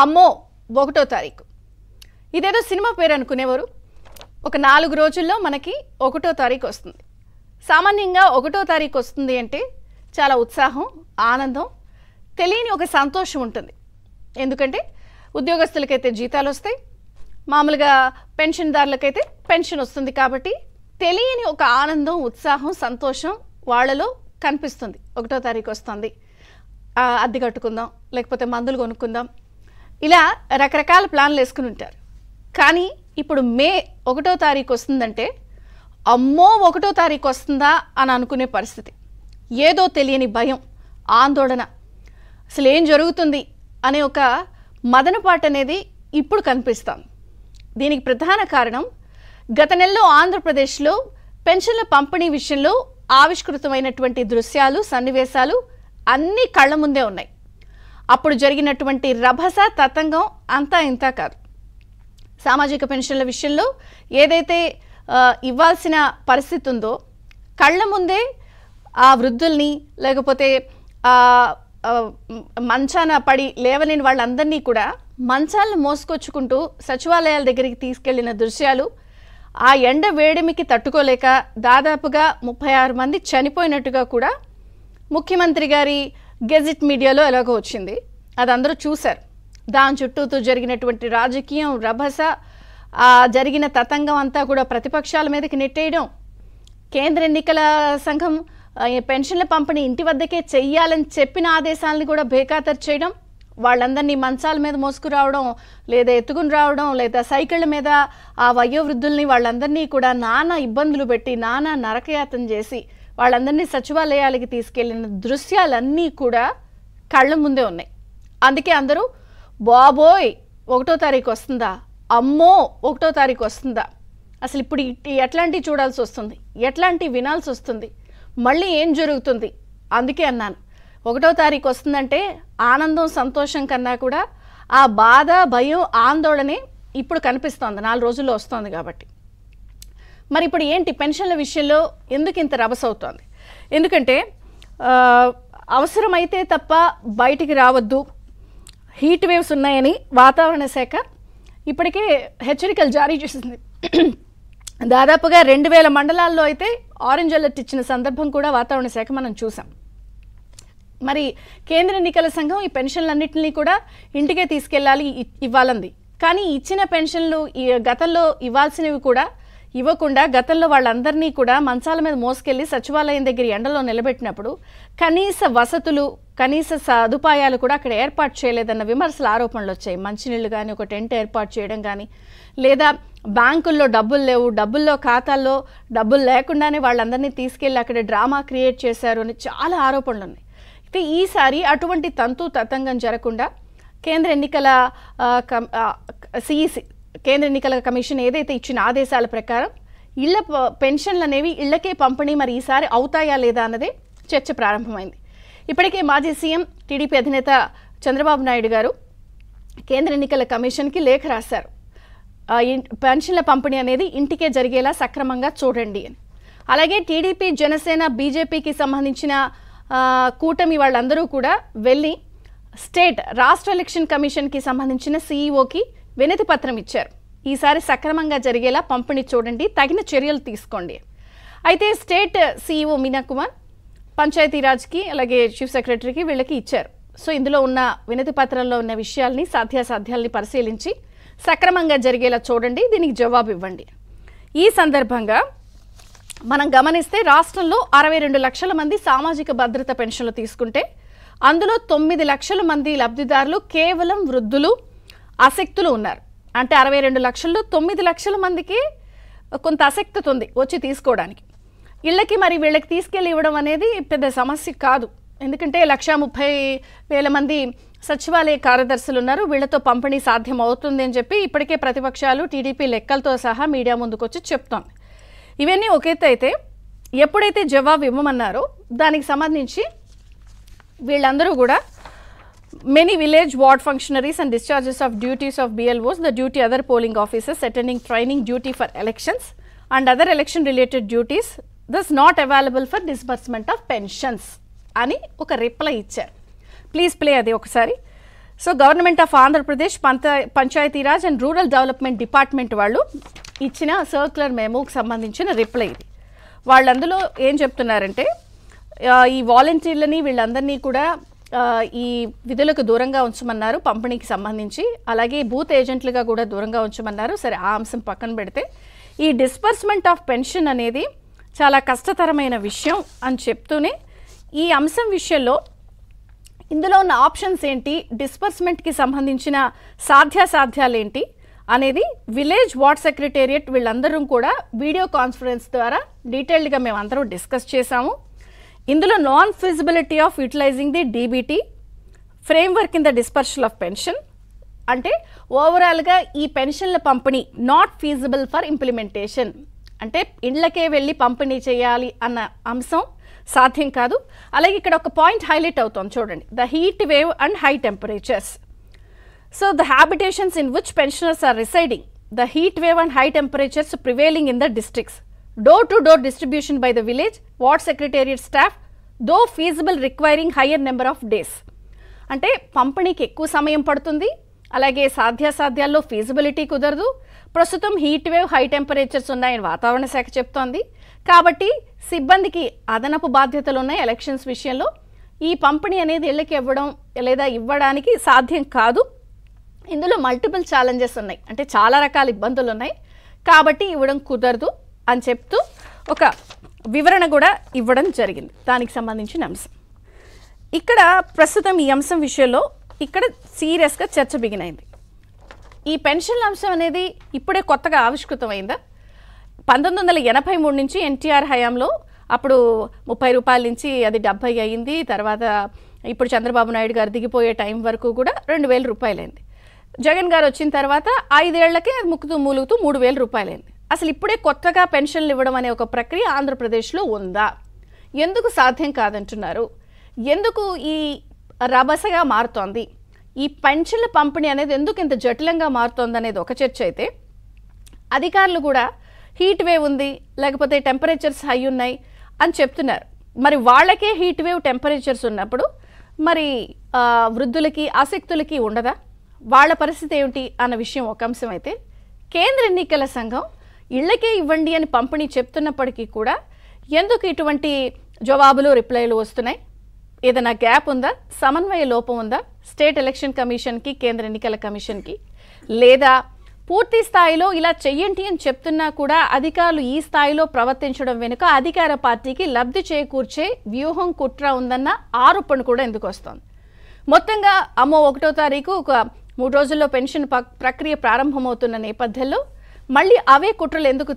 అమ్మో ఒకటో తారీఖు ఇదేదో సినిమా పేరు అనుకునేవారు ఒక నాలుగు రోజుల్లో మనకి ఒకటో తారీఖు వస్తుంది సామాన్యంగా ఒకటో తారీఖు వస్తుంది అంటే చాలా ఉత్సాహం ఆనందం తెలియని ఒక సంతోషం ఉంటుంది ఎందుకంటే ఉద్యోగస్తులకైతే జీతాలు వస్తాయి మామూలుగా పెన్షన్దారులకైతే పెన్షన్ వస్తుంది కాబట్టి తెలియని ఒక ఆనందం ఉత్సాహం సంతోషం వాళ్ళలో కనిపిస్తుంది ఒకటో తారీఖు వస్తుంది అద్దె కట్టుకుందాం లేకపోతే మందులు కొనుక్కుందాం ఇలా రకరకాల ప్లాన్లు వేసుకుని ఉంటారు కానీ ఇప్పుడు మే ఒకటో తారీఖు వస్తుందంటే అమ్మో ఒకటో తారీఖు వస్తుందా అని అనుకునే పరిస్థితి ఏదో తెలియని భయం ఆందోళన అసలు ఏం జరుగుతుంది అనే ఒక మదనపాటు అనేది ఇప్పుడు కనిపిస్తాం దీనికి ప్రధాన కారణం గత నెలలో ఆంధ్రప్రదేశ్లో పెన్షన్ల పంపిణీ విషయంలో ఆవిష్కృతమైనటువంటి దృశ్యాలు సన్నివేశాలు అన్నీ కళ్ళ ముందే ఉన్నాయి అప్పుడు జరిగినటువంటి రభస తతంగం అంతా ఇంత కాదు సామాజిక పెన్షన్ల విషయంలో ఏదైతే ఇవ్వాల్సిన పరిస్థితి ఉందో కళ్ళ ముందే ఆ వృద్ధుల్ని లేకపోతే మంచాన పడి లేవలేని వాళ్ళందరినీ కూడా మంచాలను మోసుకొచ్చుకుంటూ సచివాలయాల దగ్గరికి తీసుకెళ్లిన దృశ్యాలు ఆ ఎండ వేడిమికి తట్టుకోలేక దాదాపుగా ముప్పై ఆరు మంది చనిపోయినట్టుగా కూడా ముఖ్యమంత్రి గారి గెజిట్ మీడియాలో ఎలాగో వచ్చింది అది అందరూ చూశారు దాని చుట్టూతో జరిగినటువంటి రాజకీయం రభస జరిగిన తతంగం అంతా కూడా ప్రతిపక్షాల మీదకి నెట్టేయడం కేంద్ర ఎన్నికల సంఘం పెన్షన్ల పంపిణీ ఇంటి వద్దకే చెయ్యాలని చెప్పిన ఆదేశాలను కూడా బేఖాతరు చేయడం వాళ్ళందరినీ మంచాల మీద మోసుకురావడం లేదా ఎత్తుకుని రావడం లేదా సైకిళ్ళ మీద ఆ వయోవృద్ధుల్ని వాళ్ళందరినీ కూడా నానా ఇబ్బందులు పెట్టి నానా నరకయాతం చేసి వాళ్ళందరినీ సచివాలయాలకి తీసుకెళ్లిన దృశ్యాలన్నీ కూడా కళ్ళ ముందే ఉన్నాయి అందుకే అందరూ బాబోయ్ ఒకటో తారీఖు వస్తుందా అమ్మో ఒకటో తారీఖు వస్తుందా అసలు ఇప్పుడు ఎట్లాంటివి చూడాల్సి వస్తుంది ఎట్లాంటివి వినాల్సి వస్తుంది మళ్ళీ ఏం జరుగుతుంది అందుకే అన్నాను ఒకటో తారీఖు వస్తుందంటే ఆనందం సంతోషం కన్నా కూడా ఆ బాధ భయం ఆందోళనే ఇప్పుడు కనిపిస్తోంది నాలుగు రోజుల్లో వస్తోంది కాబట్టి మరి ఇప్పుడు ఏంటి పెన్షన్ల విషయంలో ఎందుకు ఇంత రభస అవుతోంది ఎందుకంటే అవసరమైతే తప్ప బయటికి రావద్దు హీట్ వేవ్స్ ఉన్నాయని వాతావరణ శాఖ ఇప్పటికే హెచ్చరికలు జారీ చేసింది దాదాపుగా రెండు వేల మండలాల్లో అయితే ఆరెంజ్ అలర్ట్ ఇచ్చిన సందర్భం కూడా వాతావరణ శాఖ మనం చూసాం మరి కేంద్ర ఎన్నికల సంఘం ఈ పెన్షన్లన్నింటినీ కూడా ఇంటికే తీసుకెళ్లాలి ఇవ్వాలంది కానీ ఇచ్చిన పెన్షన్లు గతంలో ఇవ్వాల్సినవి కూడా ఇవ్వకుండా గతంలో వాళ్ళందరినీ కూడా మంచాల మీద మోసుకెళ్లి సచివాలయం దగ్గర ఎండలో నిలబెట్టినప్పుడు కనీస వసతులు కనీస సదుపాయాలు కూడా అక్కడ ఏర్పాటు చేయలేదన్న విమర్శలు ఆరోపణలు వచ్చాయి మంచినీళ్ళు కానీ ఒక టెంట్ ఏర్పాటు చేయడం కానీ లేదా బ్యాంకుల్లో డబ్బులు లేవు డబ్బుల్లో ఖాతాల్లో డబ్బులు లేకుండానే వాళ్ళందరినీ తీసుకెళ్ళి అక్కడ డ్రామా క్రియేట్ చేశారు అని చాలా ఆరోపణలు ఉన్నాయి అయితే ఈసారి అటువంటి తంతు తతంగం జరగకుండా కేంద్ర ఎన్నికల సిఈసి కేంద్ర ఎన్నికల కమిషన్ ఏదైతే ఇచ్చిన ఆదేశాల ప్రకారం ఇళ్ల పెన్షన్లు అనేవి ఇళ్లకే పంపిణీ మరి ఈసారి అవుతాయా లేదా అన్నదే చర్చ ప్రారంభమైంది ఇప్పటికే మాజీ సీఎం టీడీపీ అధినేత చంద్రబాబు నాయుడు గారు కేంద్ర ఎన్నికల కమిషన్కి లేఖ రాశారు పెన్షన్ల పంపిణీ అనేది ఇంటికే జరిగేలా సక్రమంగా చూడండి అని అలాగే టీడీపీ జనసేన బీజేపీకి సంబంధించిన కూటమి వాళ్ళందరూ కూడా వెళ్ళి స్టేట్ రాష్ట్ర ఎలక్షన్ కమిషన్కి సంబంధించిన సీఈఓకి వినతి పత్రం ఇచ్చారు ఈసారి సక్రమంగా జరిగేలా పంపిణీ చూడండి తగిన చర్యలు తీసుకోండి అయితే స్టేట్ సీఈఓ కుమార్ పంచాయతీరాజ్కి అలాగే చీఫ్ సెక్రటరీకి వీళ్ళకి ఇచ్చారు సో ఇందులో ఉన్న వినతి పత్రంలో ఉన్న విషయాల్ని సాధ్యాసాధ్యాల్ని పరిశీలించి సక్రమంగా జరిగేలా చూడండి దీనికి జవాబు ఇవ్వండి ఈ సందర్భంగా మనం గమనిస్తే రాష్ట్రంలో అరవై రెండు లక్షల మంది సామాజిక భద్రత పెన్షన్లు తీసుకుంటే అందులో తొమ్మిది లక్షల మంది లబ్ధిదారులు కేవలం వృద్ధులు అసక్తులు ఉన్నారు అంటే అరవై రెండు లక్షల్లో తొమ్మిది లక్షల మందికి కొంత ఆసక్తి ఉంది వచ్చి తీసుకోవడానికి ఇళ్ళకి మరి వీళ్ళకి తీసుకెళ్ళి ఇవ్వడం అనేది పెద్ద సమస్య కాదు ఎందుకంటే లక్షా ముప్పై వేల మంది సచివాలయ కార్యదర్శులు ఉన్నారు వీళ్లతో పంపిణీ సాధ్యం అవుతుంది అని చెప్పి ఇప్పటికే ప్రతిపక్షాలు టీడీపీ లెక్కలతో సహా మీడియా ముందుకు వచ్చి చెప్తోంది ఇవన్నీ ఒకేత అయితే ఎప్పుడైతే జవాబు ఇవ్వమన్నారో దానికి సంబంధించి వీళ్ళందరూ కూడా many village ward functionaries and discharges of duties of BLOs, the duty other polling officers attending training duty for elections and other election related duties, this not available for disbursement of pensions అని ఒక reply ఇచ్చారు please play అది ఒకసారి so government of Andhra Pradesh పంత Panchayati Raj and rural development department వాళ్ళు ఇచ్చిన circular మెమోకి సంబంధించిన reply ఇది వాళ్ళు అందులో ఏం చెప్తున్నారంటే ఈ వాలంటీర్లని వీళ్ళందరినీ కూడా ఈ విధులకు దూరంగా ఉంచమన్నారు పంపిణీకి సంబంధించి అలాగే బూత్ ఏజెంట్లుగా కూడా దూరంగా ఉంచమన్నారు సరే ఆ అంశం పక్కన పెడితే ఈ డిస్బర్స్మెంట్ ఆఫ్ పెన్షన్ అనేది చాలా కష్టతరమైన విషయం అని చెప్తూనే ఈ అంశం విషయంలో ఇందులో ఉన్న ఆప్షన్స్ ఏంటి డిస్బర్స్మెంట్కి సంబంధించిన సాధ్యాసాధ్యాలు ఏంటి అనేది విలేజ్ వార్డ్ సెక్రటేరియట్ వీళ్ళందరూ కూడా వీడియో కాన్ఫరెన్స్ ద్వారా డీటెయిల్డ్గా మేమందరూ డిస్కస్ చేశాము ఇందులో non feasibility of utilising the DBT framework in the dispersal of pension అంటే ఓవరాల్గా ఈ పెన్షన్ల పంపిణీ నాట్ ఫీజిబుల్ ఫర్ ఇంప్లిమెంటేషన్ అంటే ఇండ్లకే వెళ్ళి పంపిణీ చేయాలి అన్న అంశం సాధ్యం కాదు అలాగే ఇక్కడ ఒక పాయింట్ హైలైట్ అవుతాం చూడండి the heat wave and high temperatures so the habitations in which pensioners are residing the heat wave and high temperatures prevailing in the districts door to door distribution by the village ward secretariat staff though feasible requiring higher number of days అంటే పంపిణీకి ఎక్కువ సమయం పడుతుంది అలాగే సాధ్యాసాధ్యాల్లో feasibility కుదరదు ప్రస్తుతం heat wave high temperatures ఉన్నాయని వాతావరణ శాఖ చెప్తోంది కాబట్టి సిబ్బందికి అదనపు బాధ్యతలు ఉన్నాయి ఎలక్షన్స్ విషయంలో ఈ పంపిణీ అనేది ఇళ్ళకి ఇవ్వడం లేదా ఇవ్వడానికి సాధ్యం కాదు ఇందులో మల్టిపుల్ ఛాలెంజెస్ ఉన్నాయి అంటే చాలా రకాల ఇబ్బందులు ఉన్నాయి కాబట్టి ఇవ్వడం కుదరదు అని చెప్తూ ఒక వివరణ కూడా ఇవ్వడం జరిగింది దానికి సంబంధించిన అంశం ఇక్కడ ప్రస్తుతం ఈ అంశం విషయంలో ఇక్కడ సీరియస్గా చర్చ బిగినైంది ఈ పెన్షన్ల అంశం అనేది ఇప్పుడే కొత్తగా ఆవిష్కృతమైందా పంతొమ్మిది వందల ఎనభై మూడు నుంచి ఎన్టీఆర్ హయాంలో అప్పుడు ముప్పై రూపాయల నుంచి అది డెబ్బై అయింది తర్వాత ఇప్పుడు చంద్రబాబు నాయుడు గారు దిగిపోయే టైం వరకు కూడా రెండు వేల రూపాయలైంది జగన్ గారు వచ్చిన తర్వాత ఐదేళ్లకే ముక్కుతూ మూలుగుతూ మూడు వేల రూపాయలైంది అసలు ఇప్పుడే కొత్తగా పెన్షన్లు ఇవ్వడం అనే ఒక ప్రక్రియ ఆంధ్రప్రదేశ్లో ఉందా ఎందుకు సాధ్యం కాదంటున్నారు ఎందుకు ఈ రభసగా మారుతోంది ఈ పెన్షన్ల పంపిణీ అనేది ఎందుకు ఇంత జటిలంగా మారుతోంది అనేది ఒక చర్చ అయితే అధికారులు కూడా హీట్ వేవ్ ఉంది లేకపోతే టెంపరేచర్స్ హై ఉన్నాయి అని చెప్తున్నారు మరి వాళ్ళకే హీట్ వేవ్ టెంపరేచర్స్ ఉన్నప్పుడు మరి వృద్ధులకి ఆసక్తులకి ఉండదా వాళ్ళ పరిస్థితి ఏమిటి అన్న విషయం ఒక అంశం అయితే కేంద్ర ఎన్నికల సంఘం ఇళ్ళకే ఇవ్వండి అని పంపిణీ చెప్తున్నప్పటికీ కూడా ఎందుకు ఇటువంటి జవాబులు రిప్లైలు వస్తున్నాయి ఏదైనా గ్యాప్ ఉందా సమన్వయ లోపం ఉందా స్టేట్ ఎలక్షన్ కమిషన్కి కేంద్ర ఎన్నికల కమిషన్కి లేదా పూర్తి స్థాయిలో ఇలా చెయ్యండి అని చెప్తున్నా కూడా అధికారులు ఈ స్థాయిలో ప్రవర్తించడం వెనుక అధికార పార్టీకి లబ్ధి చేకూర్చే వ్యూహం కుట్ర ఉందన్న ఆరోపణ కూడా ఎందుకు వస్తోంది మొత్తంగా అమ్మో ఒకటో తారీఖు ఒక మూడు రోజుల్లో పెన్షన్ ప్రక్రియ ప్రారంభమవుతున్న నేపథ్యంలో మళ్ళీ అవే కుట్రలు ఎందుకు